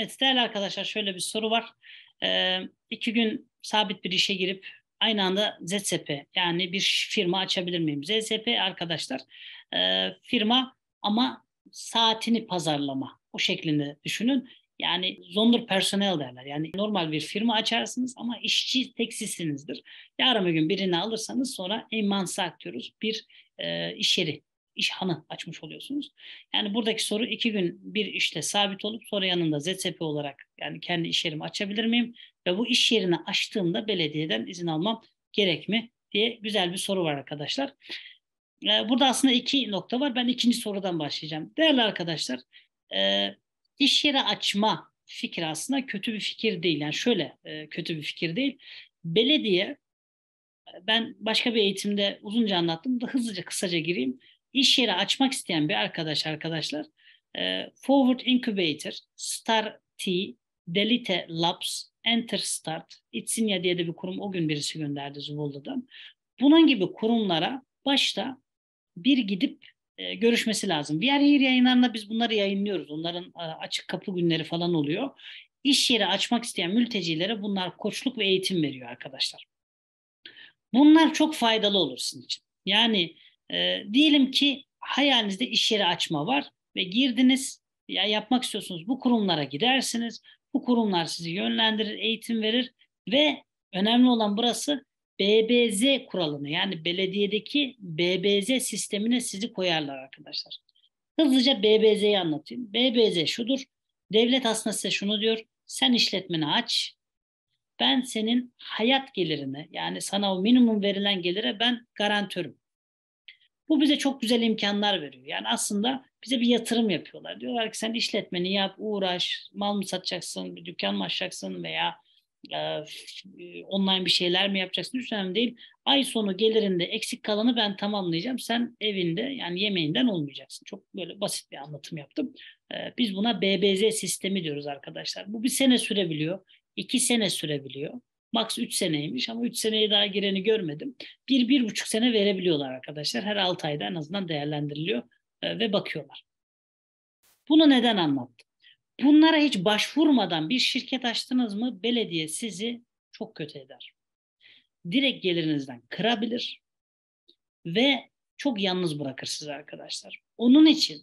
Evet değerli arkadaşlar şöyle bir soru var. Ee, iki gün sabit bir işe girip aynı anda ZSP yani bir firma açabilir miyim? ZSP arkadaşlar e, firma ama saatini pazarlama o şeklinde düşünün. Yani zondur personel derler. Yani normal bir firma açarsınız ama işçi tek Yarın bir gün birini alırsanız sonra emansa aktörüz bir e, iş yeri hanı açmış oluyorsunuz. Yani buradaki soru iki gün bir işte sabit olup sonra yanında ZSP olarak yani kendi iş yerimi açabilir miyim? Ve bu iş yerini açtığımda belediyeden izin almam gerek mi? diye güzel bir soru var arkadaşlar. Ee, burada aslında iki nokta var. Ben ikinci sorudan başlayacağım. Değerli arkadaşlar, e, iş yeri açma fikri aslında kötü bir fikir değil. Yani şöyle e, kötü bir fikir değil. Belediye ben başka bir eğitimde uzunca anlattım da hızlıca kısaca gireyim iş yeri açmak isteyen bir arkadaş arkadaşlar e, Forward Incubator, Star T, Delite Labs, Enter Start, İtsinya diye de bir kurum o gün birisi gönderdi Zubolda'dan. Bunun gibi kurumlara başta bir gidip e, görüşmesi lazım. Diğer yer yayınlarında biz bunları yayınlıyoruz. Onların e, açık kapı günleri falan oluyor. İş yeri açmak isteyen mültecilere bunlar koçluk ve eğitim veriyor arkadaşlar. Bunlar çok faydalı olur sizin için. Yani e, diyelim ki hayalinizde iş yeri açma var ve girdiniz ya yapmak istiyorsunuz bu kurumlara gidersiniz. Bu kurumlar sizi yönlendirir, eğitim verir ve önemli olan burası BBZ kuralını yani belediyedeki BBZ sistemine sizi koyarlar arkadaşlar. Hızlıca BBZ'yi anlatayım. BBZ şudur. Devlet aslında size şunu diyor. Sen işletmeni aç. Ben senin hayat gelirine yani sana o minimum verilen gelire ben garantörüm. Bu bize çok güzel imkanlar veriyor. Yani aslında bize bir yatırım yapıyorlar. Diyorlar ki sen işletmeni yap, uğraş, mal mı satacaksın, bir dükkan mı açacaksın veya e, online bir şeyler mi yapacaksın hiç önemli değil. Ay sonu gelirinde eksik kalanı ben tamamlayacağım. Sen evinde yani yemeğinden olmayacaksın. Çok böyle basit bir anlatım yaptım. E, biz buna BBZ sistemi diyoruz arkadaşlar. Bu bir sene sürebiliyor, iki sene sürebiliyor. Max 3 seneymiş ama 3 seneye daha gireni görmedim. 1-1,5 bir, bir buçuk sene verebiliyorlar arkadaşlar. Her 6 ayda en azından değerlendiriliyor e, ve bakıyorlar. Bunu neden anlattım? Bunlara hiç başvurmadan bir şirket açtınız mı belediye sizi çok kötü eder. Direkt gelirinizden kırabilir ve çok yalnız bırakır sizi arkadaşlar. Onun için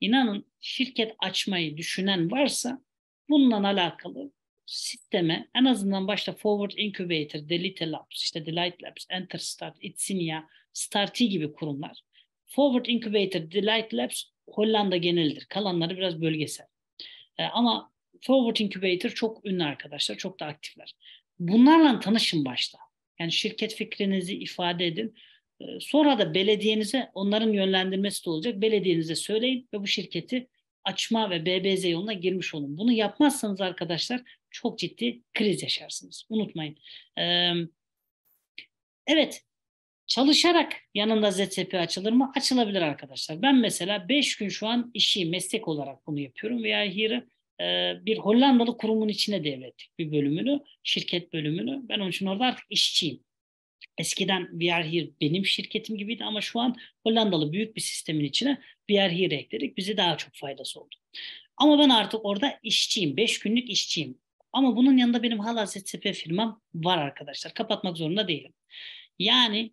inanın şirket açmayı düşünen varsa bununla alakalı sisteme en azından başta Forward Incubator, Delete Labs, işte Delight Labs, Enter Start, Itsinia, Starti gibi kurumlar. Forward Incubator, Delight Labs Hollanda genelidir. Kalanları biraz bölgesel. E, ama Forward Incubator çok ünlü arkadaşlar, çok da aktifler. Bunlarla tanışın başta. Yani şirket fikrinizi ifade edin. E, sonra da belediyenize onların yönlendirmesi de olacak. Belediyenize söyleyin ve bu şirketi açma ve BBZ yoluna girmiş olun. Bunu yapmazsanız arkadaşlar çok ciddi kriz yaşarsınız. Unutmayın. Ee, evet, çalışarak yanında ZTP açılır mı? Açılabilir arkadaşlar. Ben mesela 5 gün şu an işi meslek olarak bunu yapıyorum veya HIR'i e, bir Hollandalı kurumun içine devrettik bir bölümünü, şirket bölümünü. Ben onun için orada artık işçiyim. Eskiden We Here benim şirketim gibiydi ama şu an Hollandalı büyük bir sistemin içine We Here ekledik. Bize daha çok faydası oldu. Ama ben artık orada işçiyim. beş günlük işçiyim. Ama bunun yanında benim hala ZSP firmam var arkadaşlar. Kapatmak zorunda değilim. Yani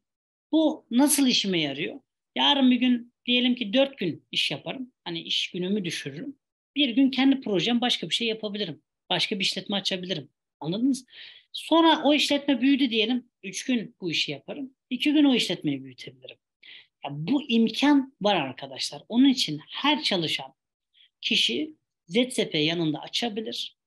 bu nasıl işime yarıyor? Yarın bir gün diyelim ki dört gün iş yaparım. Hani iş günümü düşürürüm. Bir gün kendi projem başka bir şey yapabilirim. Başka bir işletme açabilirim. Anladınız? Sonra o işletme büyüdü diyelim. Üç gün bu işi yaparım. İki gün o işletmeyi büyütebilirim. Ya bu imkan var arkadaşlar. Onun için her çalışan kişi ZSP yanında açabilir.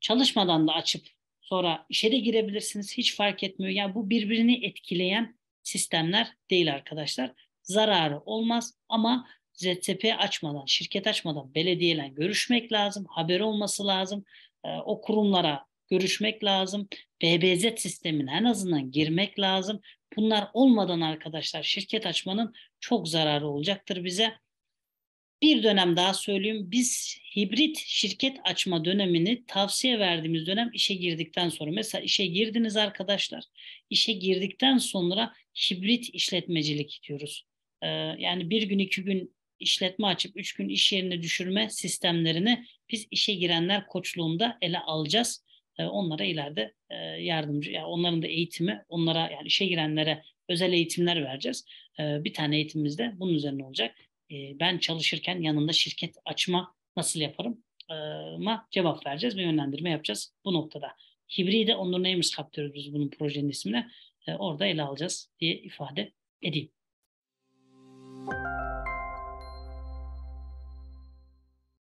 Çalışmadan da açıp sonra işe de girebilirsiniz. Hiç fark etmiyor. Yani bu birbirini etkileyen sistemler değil arkadaşlar. Zararı olmaz ama ZTP açmadan, şirket açmadan belediyeyle görüşmek lazım. Haber olması lazım. Ee, o kurumlara görüşmek lazım. E BBZ sistemine en azından girmek lazım. Bunlar olmadan arkadaşlar şirket açmanın çok zararı olacaktır bize. Bir dönem daha söyleyeyim. Biz hibrit şirket açma dönemini tavsiye verdiğimiz dönem işe girdikten sonra. Mesela işe girdiniz arkadaşlar. İşe girdikten sonra hibrit işletmecilik diyoruz. Ee, yani bir gün iki gün işletme açıp üç gün iş yerine düşürme sistemlerini biz işe girenler koçluğunda ele alacağız. Ee, onlara ileride e, yardımcı, yani onların da eğitimi, onlara yani işe girenlere özel eğitimler vereceğiz. Ee, bir tane eğitimimiz de bunun üzerine olacak. Ee, ben çalışırken yanında şirket açma nasıl yaparım? E, ma cevap vereceğiz ve yönlendirme yapacağız bu noktada. Hibride Onur neymiş kaptırıyoruz diyoruz bunun projenin ismine. Orada ele alacağız diye ifade edeyim. Müzik